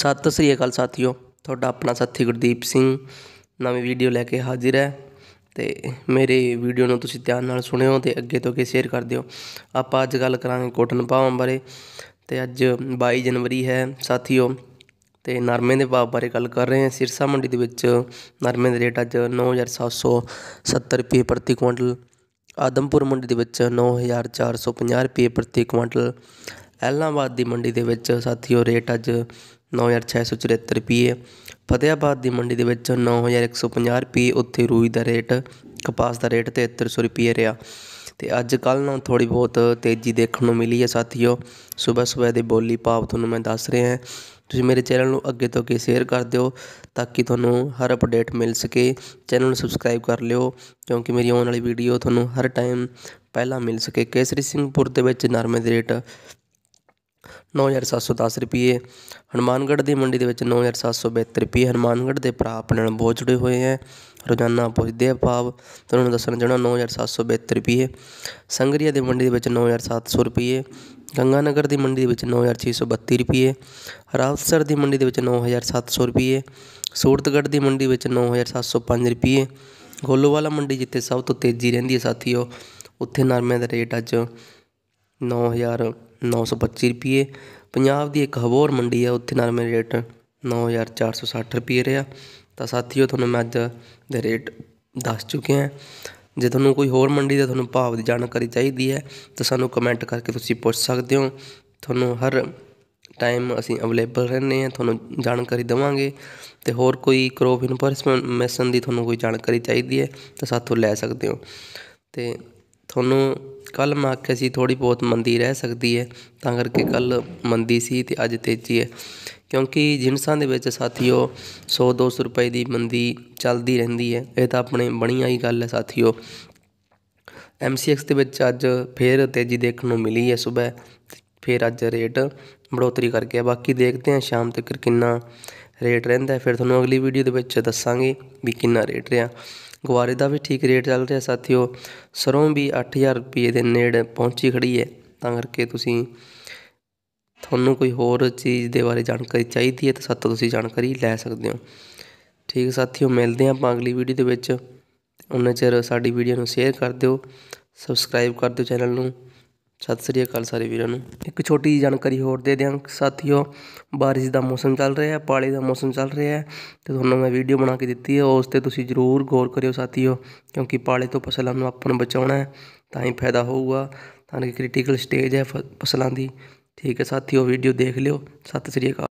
ਸਤਿ ਸ੍ਰੀ ਅਕਾਲ ਸਾਥੀਓ ਤੁਹਾਡਾ ਆਪਣਾ ਸਾਥੀ ਗੁਰਦੀਪ ਸਿੰਘ ਨਵੀਂ ਵੀਡੀਓ ਲੈ ਕੇ ਹਾਜ਼ਰ ਹੈ ਤੇ ਮੇਰੇ ਵੀਡੀਓ ਨੂੰ ਤੁਸੀਂ ਧਿਆਨ ਨਾਲ ਸੁਣਿਓ ਤੇ ਅੱਗੇ ਤੋਂ ਅੱਗੇ ਸ਼ੇਅਰ ਕਰ ਦਿਓ ਆਪਾਂ ਅੱਜ ਗੱਲ ਕਰਾਂਗੇ ਕੋਟਨ ਪਾਵਾਂ ਬਾਰੇ ਤੇ ਅੱਜ 22 ਜਨਵਰੀ ਹੈ ਸਾਥੀਓ ਤੇ ਨਰਮੇ ਦੇ ਭਾਅ ਬਾਰੇ ਗੱਲ ਕਰ ਰਹੇ ਹਾਂ ਸਿਰਸਾ ਮੰਡੀ ਦੇ ਵਿੱਚ ਨਰਮੇ ਦੇ ਰੇਟ ਅੱਜ 9770 ਰੁਪਏ ਪ੍ਰਤੀ ਕੁਇੰਟਲ ਆਦਮਪੁਰ ਮੰਡੀ ਦੇ ਵਿੱਚ 9450 ਰੁਪਏ ਪ੍ਰਤੀ ਕੁਇੰਟਲ ਐਲਾਮਾਬਾਦ ਦੀ ਮੰਡੀ ਦੇ ਵਿੱਚ ਸਾਥੀਓ ਰੇਟ ਅੱਜ 9674 ਰੁਪਏ ਫਤਿਆਬਾਦ ਦੀ ਮੰਡੀ ਦੇ ਵਿੱਚ 9150 ਰੁਪਏ ਉੱਥੇ ਰੂਈ ਦਾ ਰੇਟ ਕਪਾਸ ਦਾ ਰੇਟ 7300 ਰੁਪਏ ਰਿਹਾ ਤੇ ਅੱਜ ਕੱਲ ਨੂੰ ਥੋੜੀ ਬਹੁਤ ਤੇਜ਼ੀ ਦੇਖਣ ਨੂੰ ਮਿਲੀ ਹੈ ਸਾਥੀਓ ਸਵੇਰ ਸਵੇਰ ਦੇ ਬੋਲੀ ਭਾਵ ਤੁਹਾਨੂੰ ਮੈਂ ਦੱਸ ਰਿਹਾ ਹਾਂ ਤੁਸੀਂ ਮੇਰੇ ਚੈਨਲ ਨੂੰ ਅੱਗੇ ਤੋਂ ਅੱਗੇ ਸ਼ੇਅਰ ਕਰ ਦਿਓ ਤਾਂ ਕਿ ਤੁਹਾਨੂੰ ਹਰ ਅਪਡੇਟ ਮਿਲ ਸਕੇ ਚੈਨਲ ਨੂੰ ਸਬਸਕ੍ਰਾਈਬ ਕਰ ਲਿਓ ਕਿਉਂਕਿ ਮੇਰੀ ਆਉਣ ਵਾਲੀ ਵੀਡੀਓ ਤੁਹਾਨੂੰ ਹਰ ਟਾਈਮ ਪਹਿਲਾਂ ਮਿਲ ਸਕੇ ਕੇਸਰੀ ਸਿੰਘਪੁਰ ਦੇ ਵਿੱਚ ਨਰਮੇ ਦੇ ਰੇਟ 9710 ਰੁਪਏ ਹਨੂਮਾਨਗੜ੍ਹ ਦੀ ਮੰਡੀ ਦੇ ਵਿੱਚ 9772 ਰੁਪਏ ਹਨੂਮਾਨਗੜ੍ਹ ਦੇ ਭਰਾ ਆਪਣੇ ਨਾਲ ਬਹੁਤ ਜੁੜੇ ਹੋਏ ਹੈ ਰੋਜ਼ਾਨਾ ਪੁੱਛਦੇ ਆ ਭਾਵ ਤੁਹਾਨੂੰ ਦੱਸਣਾ ਚਾਹਣਾ 9772 ਰੁਪਏ ਸੰਗਰੀਆ ਦੀ ਮੰਡੀ ਦੇ ਵਿੱਚ 9700 ਰੁਪਏ ਗੰਗਾਨਗਰ ਦੀ ਮੰਡੀ ਦੇ ਵਿੱਚ 9632 ਰੁਪਏ ਰਾਵਸਰ ਦੀ ਮੰਡੀ ਦੇ ਵਿੱਚ 9700 ਰੁਪਏ ਸੂਰਤਗੜ੍ਹ ਦੀ ਮੰਡੀ ਵਿੱਚ 9705 ਰੁਪਏ ਗੋਲੋਵਾਲਾ ਮੰਡੀ ਜਿੱਥੇ ਸਭ ਤੋਂ ਤੇਜ਼ੀ ਰਹਿੰਦੀ ਹੈ ਸਾਥੀਓ ਉੱਥੇ ਨਰਮੇ ਦਾ ਰੇਟ ਅੱਜ 9925 ਰੁਪਏ ਪੰਜਾਬ ਦੀ ਇੱਕ ਹੋਰ ਮੰਡੀ ਆ ਉੱਥੇ ਨਾਲ ਮੇਰੇ ਰੇਟ 9460 ਰੁਪਏ ਰਿਹਾ ਤਾਂ ਸਾਥੀਓ ਤੁਹਾਨੂੰ ਮੈਂ ਅੱਜ ਦੇ ਰੇਟ ਦੱਸ ਚੁੱਕਿਆ ਹਾਂ ਜੇ ਤੁਹਾਨੂੰ ਕੋਈ ਹੋਰ ਮੰਡੀ ਦਾ ਤੁਹਾਨੂੰ ਭਾਵ ਦੀ ਜਾਣਕਾਰੀ ਚਾਹੀਦੀ ਹੈ ਤਾਂ ਸਾਨੂੰ ਕਮੈਂਟ ਕਰਕੇ ਤੁਸੀਂ ਪੁੱਛ ਸਕਦੇ ਹੋ ਤੁਹਾਨੂੰ ਹਰ ਟਾਈਮ ਅਸੀਂ ਅਵੇਲੇਬਲ ਰਹਿੰਦੇ ਹਾਂ ਤੁਹਾਨੂੰ ਜਾਣਕਾਰੀ ਦਵਾਂਗੇ ਤੇ ਹੋਰ ਕੋਈ ਕਰੋਪ ਇਨਫੋਰਮੇਸ਼ਨ ਦੀ ਤੁਹਾਨੂੰ ਕੋਈ ਜਾਣਕਾਰੀ ਚਾਹੀਦੀ ਹੈ ਤਾਂ ਸਾਥੋਂ ਲੈ ਸਕਦੇ ਹੋ ਤੇ ਤੁਹਾਨੂੰ ਕੱਲ ਮੈਂ ਆਖਿਆ ਸੀ ਥੋੜੀ ਬਹੁਤ ਮੰਦੀ ਰਹਿ ਸਕਦੀ ਹੈ ਤਾਂ ਕਰਕੇ ਕੱਲ ਮੰਦੀ ਸੀ ਤੇ ਅੱਜ ਤੇਜ਼ੀ ਹੈ ਕਿਉਂਕਿ ਜਿੰਸਾਂ ਦੇ ਵਿੱਚ ਸਾਥੀਓ 100 200 ਰੁਪਏ ਦੀ ਮੰਦੀ ਚੱਲਦੀ ਰਹਿੰਦੀ ਹੈ ਇਹ ਤਾਂ ਆਪਣੇ ਬਣੀ ਆਈ ਗੱਲ ਹੈ ਸਾਥੀਓ ਐਮਸੀਐਕਸ ਦੇ ਵਿੱਚ ਅੱਜ ਫੇਰ ਤੇਜ਼ੀ ਦੇਖਣ ਨੂੰ ਮਿਲੀ ਹੈ ਸਵੇਰ ਫੇਰ ਅੱਜ ਰੇਟ ਬੜੋਤਰੀ ਕਰ ਗਿਆ ਬਾਕੀ ਦੇਖਦੇ ਹਾਂ ਸ਼ਾਮ ਤੱਕ ਕਿੰਨਾ ਰੇਟ ਰਹਿੰਦਾ ਫਿਰ ਤੁਹਾਨੂੰ ਅਗਲੀ ਵੀਡੀਓ ਦੇ ਵਿੱਚ ਦੱਸਾਂਗੇ ਵੀ ਕਿੰਨਾ ਰੇਟ ਰਿਹਾ ਗਵਾਰੇ ਦਾ ਵੀ ਠੀਕ ਰੇਟ ਚੱਲ ਰਿਹਾ ਸਾਥੀਓ ਸਰੋਂ ਵੀ 8000 ਰੁਪਏ ਦੇ ਨੇੜੇ ਪਹੁੰਚੀ ਖੜੀ ਹੈ ਤਾਂ ਕਰਕੇ ਤੁਸੀਂ ਤੁਹਾਨੂੰ ਕੋਈ ਹੋਰ ਚੀਜ਼ ਦੇ ਬਾਰੇ ਜਾਣਕਾਰੀ ਚਾਹੀਦੀ ਹੈ ਤਾਂ ਸਾਥੋਂ ਤੁਸੀਂ ਜਾਣਕਾਰੀ ਲੈ ਸਕਦੇ ਹੋ ਠੀਕ ਸਾਥੀਓ ਮਿਲਦੇ ਆਂ ਆਪਾਂ ਅਗਲੀ ਵੀਡੀਓ ਦੇ ਵਿੱਚ ਉਹਨਾਂ ਚਿਰ ਸਾਡੀ ਵੀਡੀਓ ਨੂੰ ਸ਼ੇਅਰ ਕਰ ਦਿਓ ਸਬਸਕ੍ਰਾਈਬ ਕਰ ਦਿਓ ਚੈਨਲ ਨੂੰ ਸਤਿ ਸ੍ਰੀ ਅਕਾਲ ਸਾਰੇ ਵੀਰਾਂ ਨੂੰ ਇੱਕ ਛੋਟੀ ਜਾਣਕਾਰੀ ਹੋਰ ਦੇ ਦਿਆਂ ਸਾਥੀਓ ਬਾਰਿਸ਼ ਦਾ ਮੌਸਮ ਚੱਲ ਰਿਹਾ ਹੈ ਪਾਲੇ ਦਾ ਮੌਸਮ ਚੱਲ ਰਿਹਾ ਹੈ ਤੇ ਤੁਹਾਨੂੰ ਮੈਂ ਵੀਡੀਓ ਬਣਾ ਕੇ ਦਿੱਤੀ ਹੈ ਉਸ ਤੇ ਤੁਸੀਂ ਜ਼ਰੂਰ ਗੌਰ ਕਰਿਓ ਸਾਥੀਓ ਕਿਉਂਕਿ ਪਾਲੇ ਤੋਂ ਫਸਲਾਂ ਨੂੰ ਆਪਣ ਬਚਾਉਣਾ ਹੈ ਤਾਂ ਹੀ ਫਾਇਦਾ ਹੋਊਗਾ ਤਾਂ ਕਿ ਕ੍ਰਿਟੀਕਲ ਸਟੇਜ ਹੈ ਫਸਲਾਂ ਦੀ ਠੀਕ ਹੈ ਸਾਥੀਓ ਵੀਡੀਓ ਦੇਖ ਲਿਓ ਸਤਿ ਸ੍ਰੀ ਅਕਾਲ